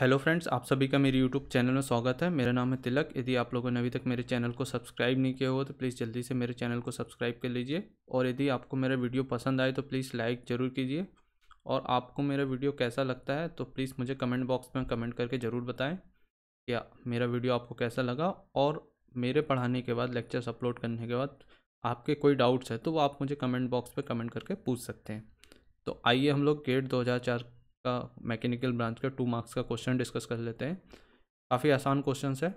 hello friends आप सभी का मेरे यूट्यूब चैनल में स्वागत है मेरा नाम है तिलक यदि आप लोगों ने अभी तक मेरे चैनल को सब्सक्राइब नहीं किया हो तो प्लीज़ जल्दी से मेरे चैनल को सब्सक्राइब कर लीजिए और यदि आपको मेरा वीडियो पसंद आए तो प्लीज़ लाइक ज़रूर कीजिए और आपको मेरा वीडियो कैसा लगता है तो प्लीज़ मुझे कमेंट बॉक्स में कमेंट करके ज़रूर बताएँ या मेरा वीडियो आपको कैसा लगा और मेरे पढ़ाने के बाद लेक्चर्स अपलोड करने के बाद आपके कोई डाउट्स है तो वो आप मुझे कमेंट बॉक्स पर कमेंट करके पूछ सकते हैं तो आइए हम लोग गेट दो का मैकेनिकल ब्रांच का टू मार्क्स का क्वेश्चन डिस्कस कर लेते हैं काफ़ी आसान क्वेश्चन है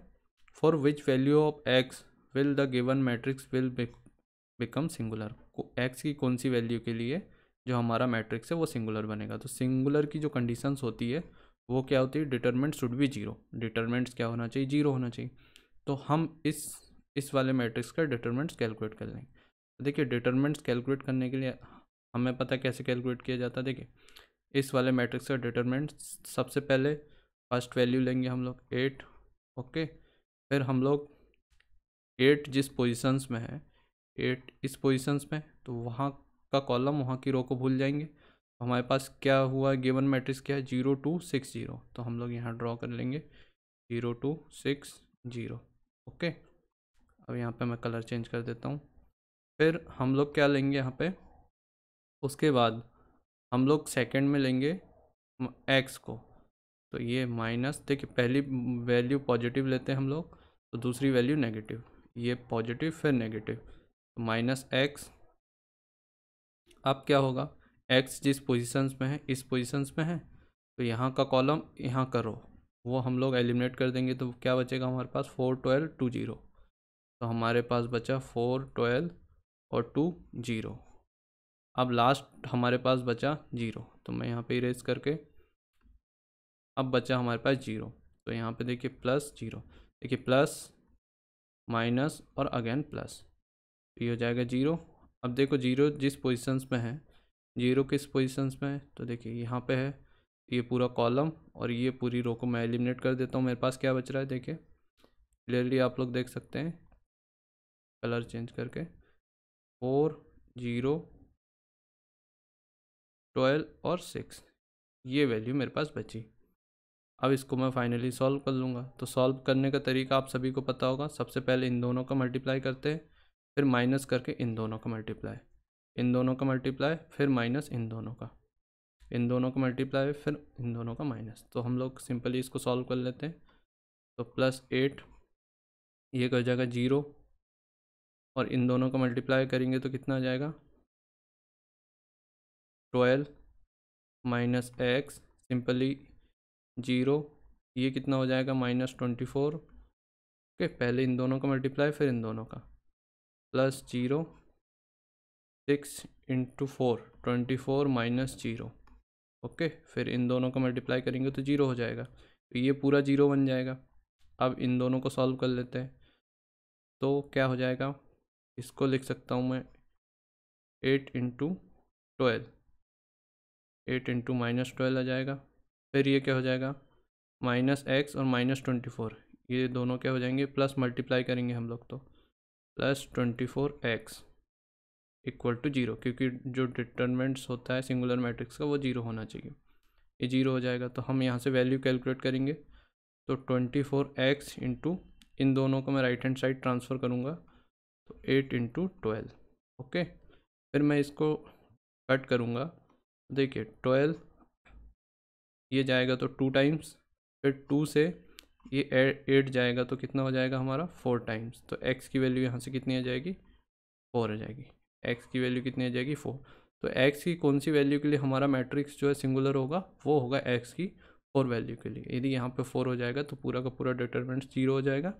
for which value of x will the given matrix will become singular को एक्स की कौन सी वैल्यू के लिए जो हमारा मैट्रिक्स है वो सिंगुलर बनेगा तो सिंगुलर की जो कंडीशंस होती है वो क्या होती है डिटर्मेंट शुड भी जीरो डिटर्मेंट्स क्या होना चाहिए जीरो होना चाहिए तो हम इस इस वाले मैट्रिक्स का डिटर्मेंट्स कैलकुलेट कर लेंगे देखिए डिटर्मेंट्स कैलकुलेट करने के लिए हमें पता कैसे कैलकुलेट किया जाता है देखिए इस वाले मैट्रिक्स का डिटरमिनेंट सबसे पहले फर्स्ट वैल्यू लेंगे हम लोग एट ओके फिर हम लोग एट जिस पोजीशंस में है एट इस पोजीशंस में तो वहाँ का कॉलम वहाँ की रो को भूल जाएंगे तो हमारे पास क्या हुआ गिवन मैट्रिक्स क्या है जीरो टू सिक्स जीरो तो हम लोग यहाँ ड्रॉ कर लेंगे zero two six zero okay अब यहाँ पे मैं कलर चेंज कर देता हूँ फिर हम लोग क्या लेंगे यहाँ पे उसके बाद हम लोग सेकेंड में लेंगे एक्स को तो ये माइनस देखिए पहली वैल्यू पॉजिटिव लेते हैं हम लोग तो दूसरी वैल्यू नेगेटिव ये पॉजिटिव फिर नेगेटिव तो माइनस एक्स अब क्या होगा एक्स जिस पोजिशंस में है इस पोजिशंस में है तो यहाँ का कॉलम यहाँ करो वो हम लोग एलिमिनेट कर देंगे तो क्या बचेगा हमारे पास फोर ट्वेल्व टू जीरो तो हमारे पास बचा फोर ट्वेल्व और टू जीरो अब लास्ट हमारे पास बचा जीरो तो मैं यहाँ पे इरेज करके अब बचा हमारे पास जीरो तो यहाँ पे देखिए प्लस जीरो देखिए प्लस माइनस और अगेन प्लस तो ये हो जाएगा जीरो अब देखो जीरो जिस पोजिशंस में है जीरो किस पोजिशंस में है तो देखिए यहाँ पे है ये पूरा कॉलम और ये पूरी रो को मैं एलिमिनेट कर देता हूँ मेरे पास क्या बच रहा है देखिए क्लियरली आप लोग देख सकते हैं कलर चेंज करके फोर जीरो ट्वेल्व और सिक्स ये वैल्यू मेरे पास बची अब इसको मैं फाइनली सॉल्व कर लूँगा तो सॉल्व करने का तरीका आप सभी को पता होगा सबसे पहले इन दोनों का मल्टीप्लाई करते हैं फिर माइनस करके इन दोनों का मल्टीप्लाई इन दोनों का मल्टीप्लाई फिर माइनस इन दोनों का इन दोनों का मल्टीप्लाई फिर इन दोनों का माइनस तो हम लोग सिंपली इसको सॉल्व कर लेते हैं तो प्लस एट ये कर जाएगा जीरो और इन दोनों का मल्टीप्लाई करेंगे तो कितना आ जाएगा twelve minus x simply zero ये कितना हो जाएगा माइनस ट्वेंटी फोर ओके पहले इन दोनों का मल्टीप्लाई फिर इन दोनों का plus zero six into four twenty four minus zero okay फिर इन दोनों का मल्टीप्लाई करेंगे तो जीरो हो जाएगा तो ये पूरा जीरो बन जाएगा अब इन दोनों को सॉल्व कर लेते हैं तो क्या हो जाएगा इसको लिख सकता हूँ मैं eight into twelve eight into minus twelve आ जाएगा फिर ये क्या हो जाएगा माइनस एक्स और माइनस ट्वेंटी फोर ये दोनों क्या हो जाएंगे प्लस मल्टीप्लाई करेंगे हम लोग तो plus twenty four x equal to zero क्योंकि जो डिटर्मेंट्स होता है सिंगुलर मैट्रिक्स का वो जीरो होना चाहिए ये जीरो हो जाएगा तो हम यहाँ से वैल्यू कैलकुलेट करेंगे तो ट्वेंटी फोर एक्स इंटू इन दोनों को मैं राइट हैंड साइड ट्रांसफ़र करूँगा तो एट इंटू ट्वेल्व ओके फिर मैं इसको कट करूँगा देखिए ट्वेल्व ये जाएगा तो टू टाइम्स फिर टू से ये एट जाएगा तो कितना हो जाएगा हमारा फोर टाइम्स तो एक्स की वैल्यू यहाँ से कितनी आ जाएगी फोर आ जाएगी एक्स की वैल्यू कितनी आ जाएगी फोर तो एक्स की कौन सी वैल्यू के लिए हमारा मैट्रिक्स जो है सिंगुलर होगा वो होगा एक्स की फोर वैल्यू के लिए यदि यहाँ पे फोर हो जाएगा तो पूरा का पूरा डिटर्मेंट जीरो हो जाएगा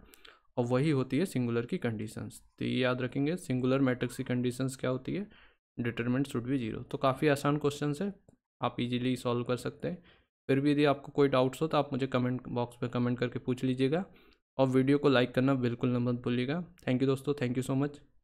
और वही होती है सिंगुलर की कंडीशंस तो ये याद रखेंगे सिंगुलर मैट्रिक्स की कंडीशंस क्या होती है डिटरमेंट शुड भी जीरो तो काफ़ी आसान क्वेश्चन है आप इजीली सॉल्व कर सकते हैं फिर भी यदि आपको कोई डाउट्स हो तो आप मुझे कमेंट बॉक्स में कमेंट करके पूछ लीजिएगा और वीडियो को लाइक करना बिल्कुल न मत भूलिएगा थैंक यू दोस्तों थैंक यू सो मच